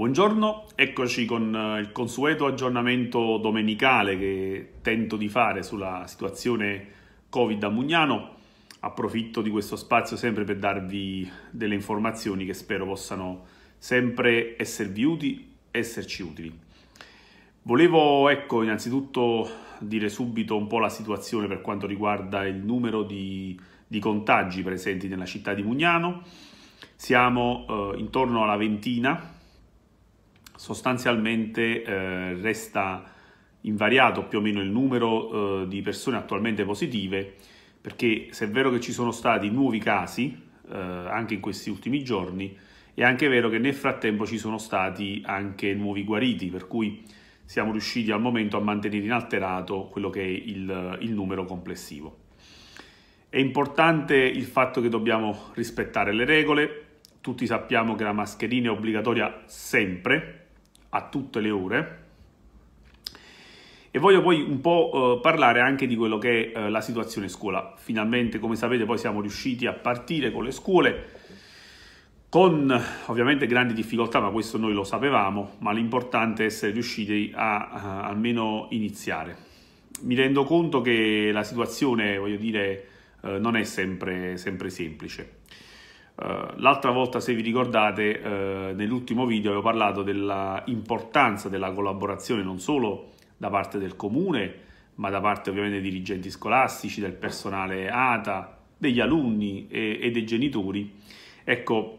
Buongiorno, eccoci con eh, il consueto aggiornamento domenicale che tento di fare sulla situazione Covid a Mugnano. Approfitto di questo spazio sempre per darvi delle informazioni che spero possano sempre esservi utili, esserci utili. Volevo ecco innanzitutto dire subito un po' la situazione per quanto riguarda il numero di, di contagi presenti nella città di Mugnano. Siamo eh, intorno alla ventina sostanzialmente eh, resta invariato più o meno il numero eh, di persone attualmente positive, perché se è vero che ci sono stati nuovi casi eh, anche in questi ultimi giorni, è anche vero che nel frattempo ci sono stati anche nuovi guariti, per cui siamo riusciti al momento a mantenere inalterato quello che è il, il numero complessivo. È importante il fatto che dobbiamo rispettare le regole, tutti sappiamo che la mascherina è obbligatoria sempre, a tutte le ore. E voglio poi un po' eh, parlare anche di quello che è eh, la situazione scuola. Finalmente, come sapete, poi siamo riusciti a partire con le scuole, con ovviamente grandi difficoltà, ma questo noi lo sapevamo, ma l'importante è essere riusciti a, a almeno iniziare. Mi rendo conto che la situazione, voglio dire, eh, non è sempre, sempre semplice. Eh, l'altra volta, se vi ricordate, uh, nell'ultimo video avevo parlato dell'importanza della collaborazione non solo da parte del comune, ma da parte ovviamente dei dirigenti scolastici, del personale ATA, degli alunni e, e dei genitori. Ecco,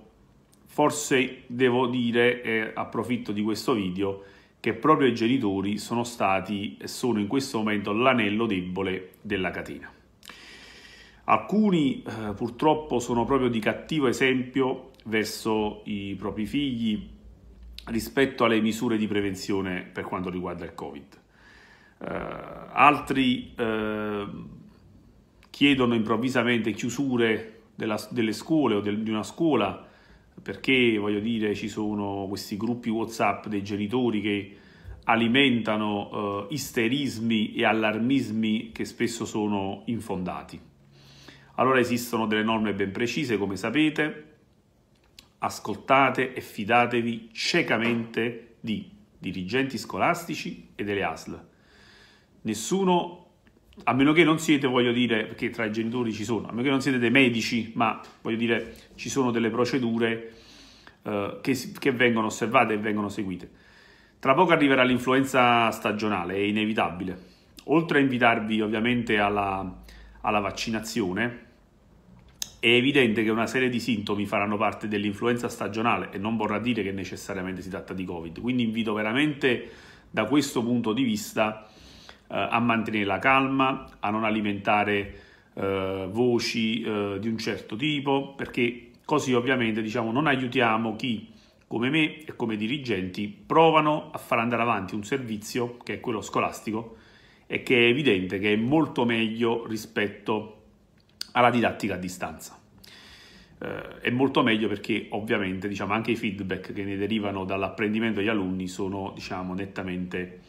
forse devo dire, eh, approfitto di questo video, che proprio i genitori sono stati e sono in questo momento l'anello debole della catena. Alcuni eh, purtroppo sono proprio di cattivo esempio verso i propri figli rispetto alle misure di prevenzione per quanto riguarda il Covid. Eh, altri eh, chiedono improvvisamente chiusure della, delle scuole o del, di una scuola perché, voglio dire, ci sono questi gruppi WhatsApp dei genitori che alimentano eh, isterismi e allarmismi che spesso sono infondati. Allora esistono delle norme ben precise, come sapete, ascoltate e fidatevi ciecamente di dirigenti scolastici e delle ASL. Nessuno, a meno che non siete, voglio dire, perché tra i genitori ci sono, a meno che non siete dei medici, ma voglio dire, ci sono delle procedure eh, che, che vengono osservate e vengono seguite. Tra poco arriverà l'influenza stagionale, è inevitabile. Oltre a invitarvi ovviamente alla alla vaccinazione, è evidente che una serie di sintomi faranno parte dell'influenza stagionale e non vorrà dire che necessariamente si tratta di Covid. Quindi invito veramente da questo punto di vista eh, a mantenere la calma, a non alimentare eh, voci eh, di un certo tipo, perché così ovviamente diciamo, non aiutiamo chi come me e come dirigenti provano a far andare avanti un servizio che è quello scolastico e che è evidente che è molto meglio rispetto alla didattica a distanza. Eh, è molto meglio perché ovviamente diciamo, anche i feedback che ne derivano dall'apprendimento degli alunni sono diciamo, nettamente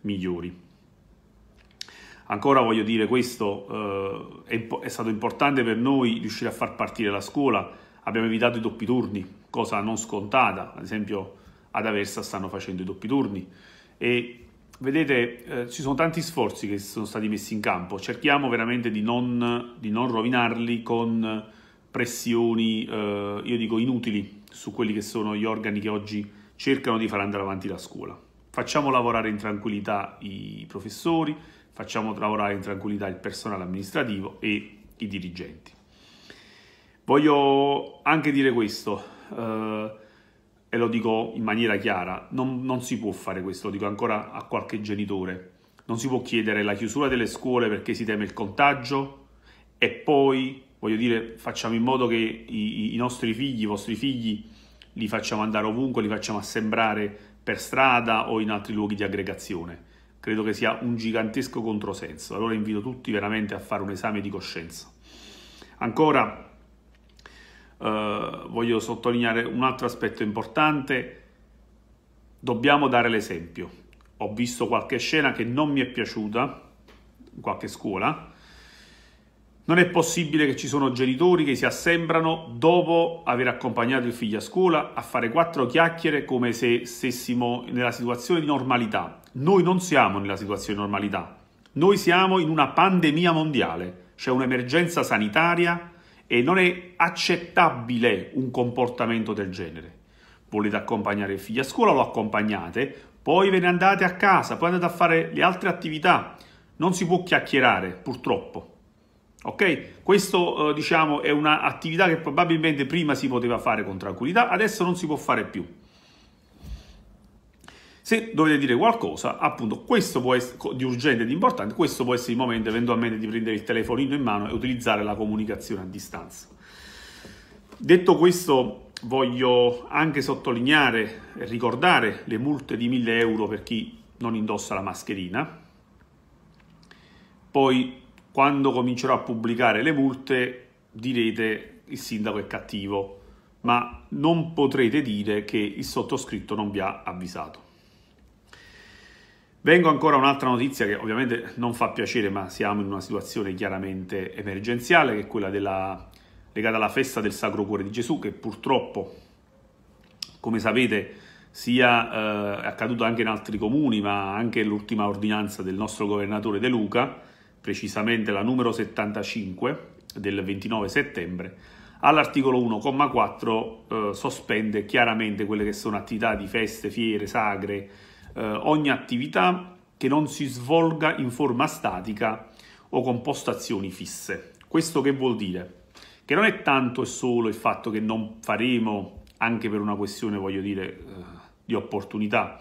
migliori. Ancora voglio dire questo, eh, è, è stato importante per noi riuscire a far partire la scuola, abbiamo evitato i doppi turni, cosa non scontata, ad esempio ad Aversa stanno facendo i doppi turni e vedete, eh, ci sono tanti sforzi che sono stati messi in campo, cerchiamo veramente di non, di non rovinarli con pressioni, eh, io dico inutili, su quelli che sono gli organi che oggi cercano di far andare avanti la scuola. Facciamo lavorare in tranquillità i professori, facciamo lavorare in tranquillità il personale amministrativo e i dirigenti. Voglio anche dire questo, eh, e lo dico in maniera chiara, non, non si può fare questo, lo dico ancora a qualche genitore, non si può chiedere la chiusura delle scuole perché si teme il contagio e poi, voglio dire, facciamo in modo che i, i nostri figli, i vostri figli, li facciamo andare ovunque, li facciamo assembrare per strada o in altri luoghi di aggregazione. Credo che sia un gigantesco controsenso. Allora invito tutti veramente a fare un esame di coscienza. Ancora, eh, voglio sottolineare un altro aspetto importante, dobbiamo dare l'esempio. Ho visto qualche scena che non mi è piaciuta, in qualche scuola, non è possibile che ci sono genitori che si assembrano dopo aver accompagnato il figlio a scuola a fare quattro chiacchiere come se stessimo nella situazione di normalità. Noi non siamo nella situazione di normalità. Noi siamo in una pandemia mondiale, c'è cioè un'emergenza sanitaria e non è accettabile un comportamento del genere. Volete accompagnare il figlio a scuola, lo accompagnate, poi ve ne andate a casa, poi andate a fare le altre attività. Non si può chiacchierare, purtroppo. Ok? Questo, eh, diciamo, è un'attività che probabilmente prima si poteva fare con tranquillità, adesso non si può fare più. Se dovete dire qualcosa, appunto, questo può essere di urgente ed importante, questo può essere il momento eventualmente di prendere il telefonino in mano e utilizzare la comunicazione a distanza. Detto questo, voglio anche sottolineare e ricordare le multe di 1000 euro per chi non indossa la mascherina. Poi, quando comincerò a pubblicare le multe, direte il sindaco è cattivo, ma non potrete dire che il sottoscritto non vi ha avvisato. Vengo ancora a un'altra notizia che ovviamente non fa piacere, ma siamo in una situazione chiaramente emergenziale, che è quella della, legata alla festa del Sacro Cuore di Gesù, che purtroppo, come sapete, sia eh, accaduto anche in altri comuni, ma anche l'ultima ordinanza del nostro governatore De Luca, precisamente la numero 75 del 29 settembre, all'articolo 1,4 eh, sospende chiaramente quelle che sono attività di feste, fiere, sagre, eh, ogni attività che non si svolga in forma statica o con postazioni fisse. Questo che vuol dire? Che non è tanto e solo il fatto che non faremo, anche per una questione, voglio dire, eh, di opportunità,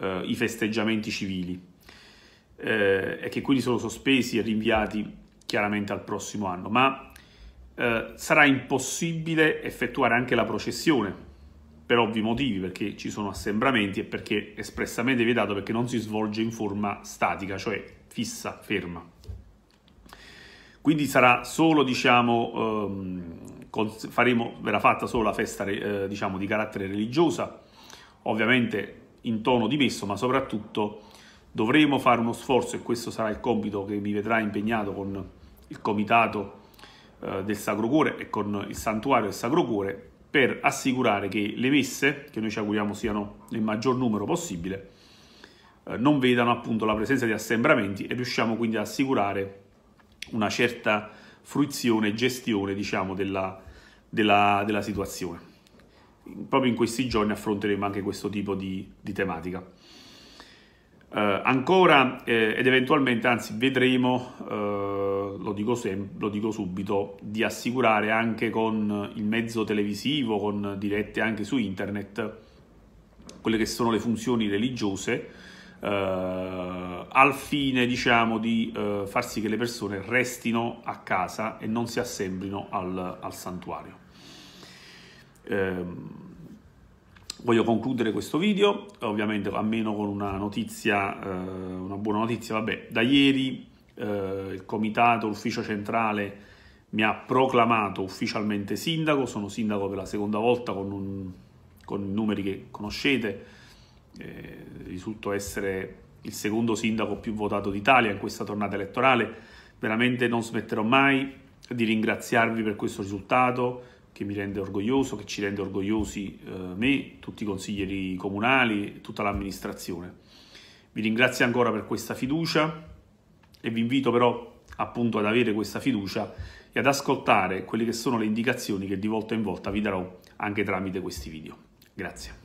eh, i festeggiamenti civili, eh, e che quindi sono sospesi e rinviati chiaramente al prossimo anno, ma eh, sarà impossibile effettuare anche la processione per ovvi motivi, perché ci sono assembramenti e perché espressamente vietato perché non si svolge in forma statica, cioè fissa, ferma. Quindi sarà solo, diciamo, ehm, faremo, verrà fatta solo la festa eh, diciamo, di carattere religiosa, ovviamente in tono dimesso, ma soprattutto dovremo fare uno sforzo, e questo sarà il compito che mi vedrà impegnato con il comitato eh, del Sacro Cuore e con il santuario del Sacro Cuore, per assicurare che le messe, che noi ci auguriamo siano nel maggior numero possibile, eh, non vedano appunto la presenza di assembramenti e riusciamo quindi ad assicurare una certa fruizione e gestione diciamo, della, della, della, situazione. Proprio in questi giorni affronteremo anche questo tipo di, di tematica. Eh, ancora eh, ed eventualmente, anzi vedremo, eh, lo, dico sem- lo, dico subito, di assicurare anche con il mezzo televisivo, con dirette anche su internet, quelle che sono le funzioni religiose, eh, al fine diciamo di eh, far sì che le persone restino a casa e non si assemblino al, al santuario. Ehm, Voglio concludere questo video, ovviamente almeno con una notizia, eh, una buona notizia, vabbè, da ieri eh, il comitato, ufficio centrale mi ha proclamato ufficialmente sindaco, sono sindaco per la seconda volta con, un, con numeri che conoscete, eh, risulto essere il secondo sindaco più votato d'Italia in questa tornata elettorale, veramente non smetterò mai di ringraziarvi per questo risultato, che mi rende orgoglioso, che ci rende orgogliosi eh, me, tutti i consiglieri comunali, tutta l'amministrazione. Vi ringrazio ancora per questa fiducia e vi invito però appunto ad avere questa fiducia e ad ascoltare quelle che sono le indicazioni che di volta in volta vi darò anche tramite questi video. Grazie.